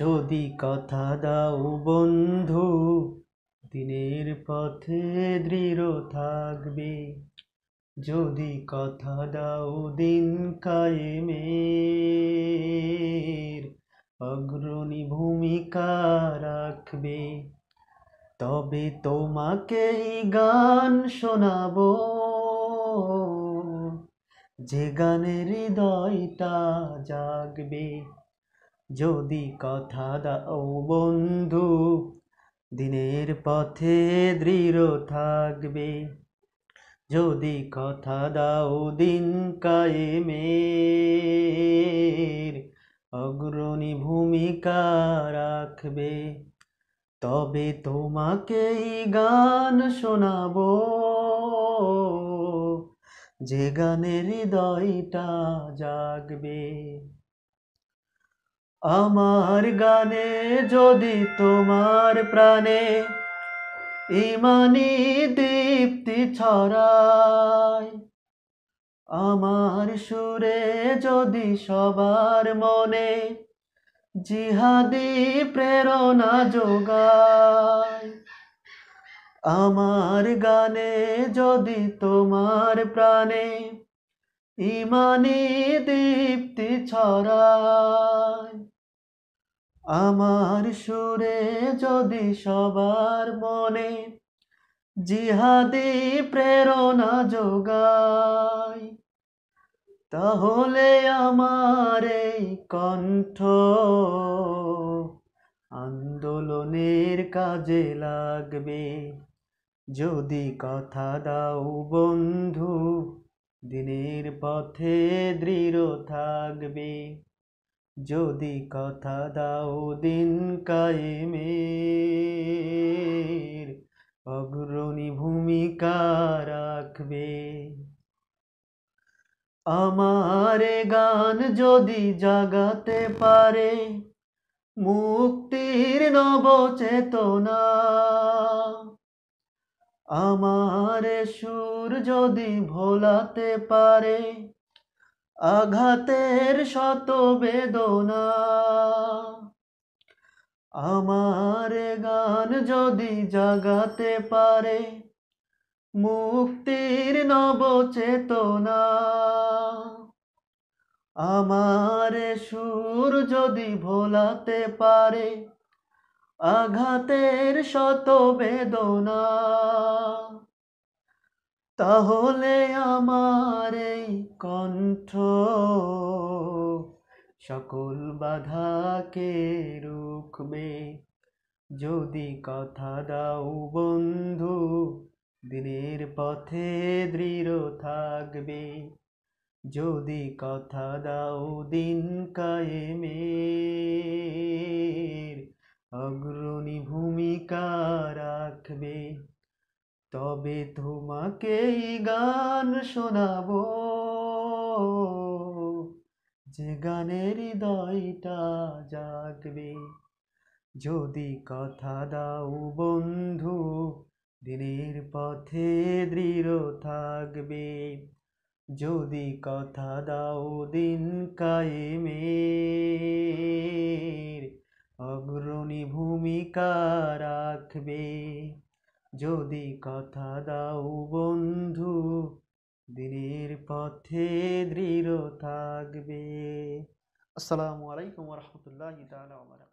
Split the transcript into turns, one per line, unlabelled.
যদি কথা দাও বন্ধু দিনের পথে দৃঢ় থাকবে যদি কথা দাও দিন কায়েমের অগ্রণী ভূমিকা রাখবে তবে তোমাকেই গান শোনাবো যে গানের হৃদয়টা জাগবে যদি কথা দাও বন্ধু দিনের পথে দৃঢ় থাকবে যদি কথা দাও দিন কায়েমের অগ্রণী ভূমিকা রাখবে তবে তোমাকেই গান শোনাবো যে গানের হৃদয়টা জাগবে আমার গানে যদি তোমার প্রাণে ইমানি দীপ্তি ছড়ায় আমার সুরে যদি সবার মনে জিহাদি প্রেরণা যোগায় আমার গানে যদি তোমার প্রাণে ইমানি দীপ্তি ছড়ায় আমার সুরে যদি সবার মনে জিহাদি প্রেরণা যোগায় তাহলে আমার এই কণ্ঠ আন্দোলনের কাজে লাগবে যদি কথা দাও বন্ধু দিনের পথে দৃঢ় থাকবে যদি কথা দাও দিন কায়েমের অগ্রণী ভূমিকা রাখবে আমার গান যদি জাগাতে পারে মুক্তির নবচেতনা আমার সুর যদি ভোলাতে পারে আঘাতের শত বেদনা আমার গান যদি জাগাতে পারে মুক্তির নবচেতনা আমার সুর যদি ভোলাতে পারে আঘাতের শত বেদনা তাহলে আমার এই কণ্ঠ সকল বাধাকে রুখবে যদি কথা দাও বন্ধু দিনের পথে দৃঢ় থাকবে যদি কথা দাও দিন কায়েমে অগ্রণী ভূমিকা রাখবে তবে তোমাকেই গান শোনাবো যে গানের হৃদয়টা জাগবে যদি কথা দাও বন্ধু দিনের পথে দৃঢ় থাকবে যদি কথা দাও দিন কায়েমের অগ্রণী ভূমিকা রাখবে যদি কথা দাও বন্ধু দিনের পথে দৃঢ় থাকবে আসসালামু আলাইকুম রহমতুল্লাহ তালা